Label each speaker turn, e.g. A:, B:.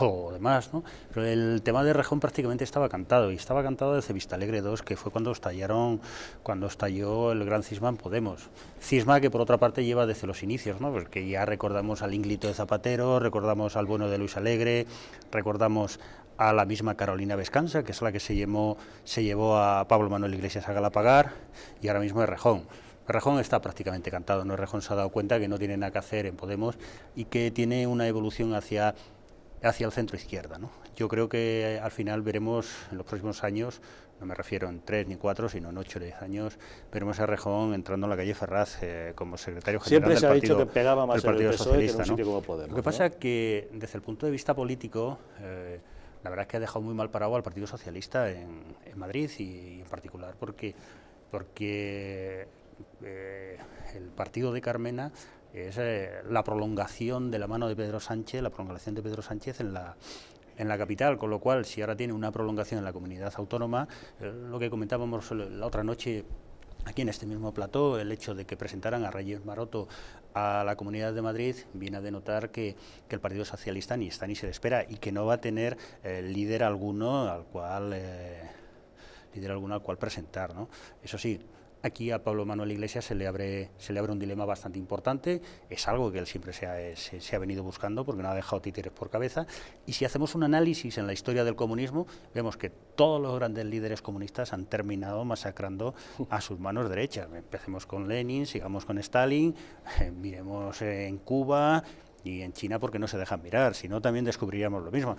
A: o demás, ¿no? Pero el tema de Rejón prácticamente estaba cantado, y estaba cantado desde Vista Alegre II, que fue cuando estallaron, cuando estalló el gran cisma en Podemos. Cisma que por otra parte lleva desde los inicios, ¿no? Porque pues ya recordamos al ínglito de Zapatero, recordamos al bueno de Luis Alegre, recordamos a la misma Carolina Vescansa, que es la que se llevó, se llevó a Pablo Manuel Iglesias a Galapagar, y ahora mismo es Rejón. Rajón está prácticamente cantado, ¿no? Rajón se ha dado cuenta que no tiene nada que hacer en Podemos y que tiene una evolución hacia, hacia el centro izquierda. Yo creo que al final veremos en los próximos años, no me refiero en tres ni cuatro, sino en ocho o diez años, veremos a Rejón entrando en la calle Ferraz eh, como secretario general Siempre del se ha partido, dicho que pegaba más el Partido Socialista. Que Lo que pasa es que desde el punto de vista político... Eh, la verdad es que ha dejado muy mal parado al Partido Socialista en, Madrid y, y en particular porque porque eh, el partido de Carmena es eh, la prolongación de la mano de Pedro Sánchez, la prolongación de Pedro Sánchez en la en la capital, con lo cual si ahora tiene una prolongación en la comunidad autónoma, eh, lo que comentábamos la otra noche aquí en este mismo plató, el hecho de que presentaran a Reyes Maroto a la Comunidad de Madrid viene a denotar que, el Partido Socialista ni está ni se le espera y que no va a tener líder alguno al cual... líder alguno al cual presentar, ¿no? Eso sí, Aquí a Pablo Manuel Iglesias se le abre, se le abre un dilema bastante importante, es algo que él siempre se ha, venido buscando porque no ha dejado títeres por cabeza, y si hacemos un análisis en la historia del comunismo, vemos que todos los grandes líderes comunistas han terminado masacrando a sus manos derechas. Empecemos con Lenin, sigamos con Stalin, eh, miremos en Cuba, y en China porque no se dejan mirar, si no también descubriríamos lo mismo.